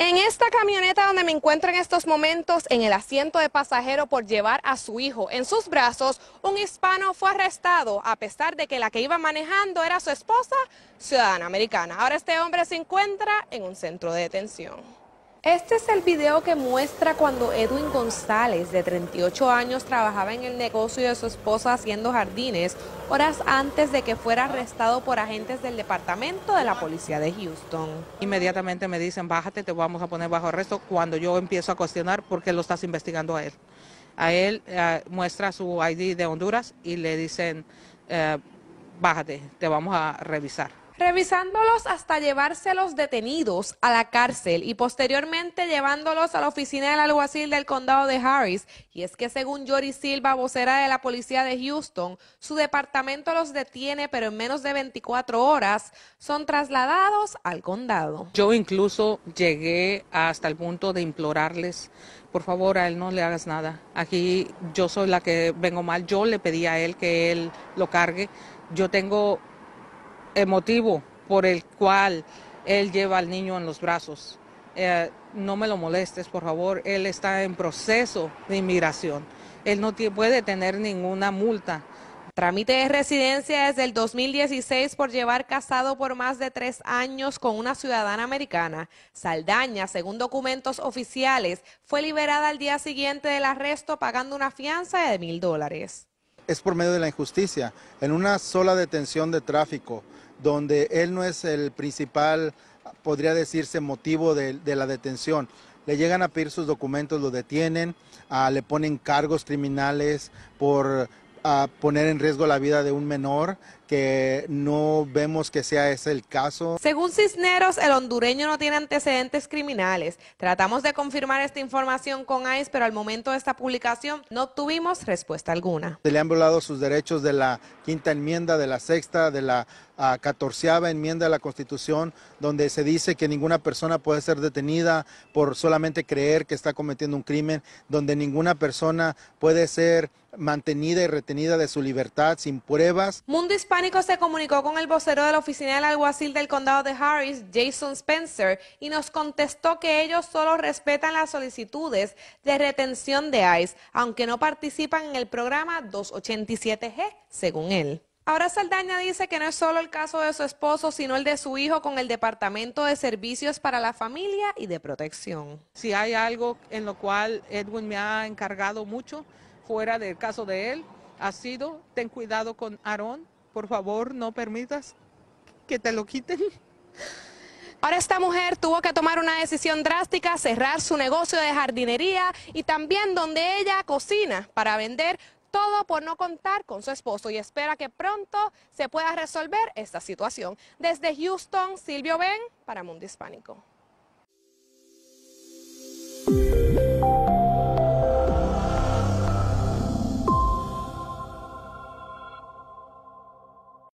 En esta camioneta donde me encuentro en estos momentos, en el asiento de pasajero por llevar a su hijo en sus brazos, un hispano fue arrestado a pesar de que la que iba manejando era su esposa, ciudadana americana. Ahora este hombre se encuentra en un centro de detención. Este es el video que muestra cuando Edwin González, de 38 años, trabajaba en el negocio de su esposa haciendo jardines, horas antes de que fuera arrestado por agentes del departamento de la policía de Houston. Inmediatamente me dicen, bájate, te vamos a poner bajo arresto, cuando yo empiezo a cuestionar por qué lo estás investigando a él. A él eh, muestra su ID de Honduras y le dicen, eh, bájate, te vamos a revisar revisándolos hasta llevárselos detenidos a la cárcel y posteriormente llevándolos a la oficina del alguacil del condado de Harris. Y es que según Jory Silva, vocera de la policía de Houston, su departamento los detiene, pero en menos de 24 horas son trasladados al condado. Yo incluso llegué hasta el punto de implorarles por favor, a él no le hagas nada. Aquí yo soy la que vengo mal, yo le pedí a él que él lo cargue. Yo tengo el motivo por el cual él lleva al niño en los brazos. Eh, no me lo molestes, por favor, él está en proceso de inmigración. Él no puede tener ninguna multa. Trámite de residencia desde el 2016 por llevar casado por más de tres años con una ciudadana americana. Saldaña, según documentos oficiales, fue liberada al día siguiente del arresto pagando una fianza de mil dólares es por medio de la injusticia, en una sola detención de tráfico, donde él no es el principal, podría decirse, motivo de, la detención. Le llegan a pedir sus documentos, lo detienen, ah, le ponen cargos criminales por ah, poner en riesgo la vida de un menor que no vemos que sea ese el caso. Según Cisneros, el hondureño no tiene antecedentes criminales. Tratamos de confirmar esta información con ICE, pero al momento de esta publicación no obtuvimos respuesta alguna. Se le han violado sus derechos de la quinta enmienda, de la sexta, de la ah, catorceava enmienda de la Constitución, donde se dice que ninguna persona puede ser detenida por solamente creer que está cometiendo un crimen, donde ninguna persona puede ser mantenida y retenida de su libertad sin pruebas. Mundo Pánico se comunicó con el vocero de la oficina del alguacil del condado de Harris, Jason Spencer, y nos contestó que ellos solo respetan las solicitudes de retención de ICE, aunque no participan en el programa 287G, según él. Ahora Saldaña dice que no es solo el caso de su esposo, sino el de su hijo con el Departamento de Servicios para la Familia y de Protección. Si hay algo en lo cual Edwin me ha encargado mucho, fuera del caso de él, ha sido ten cuidado con Aarón, por favor no permitas que te lo quiten. Ahora esta mujer tuvo que tomar una decisión drástica, cerrar su negocio de jardinería y también donde ella cocina para vender todo por no contar con su esposo y espera que pronto se pueda resolver esta situación. Desde Houston, Silvio Ben para Mundo Hispánico.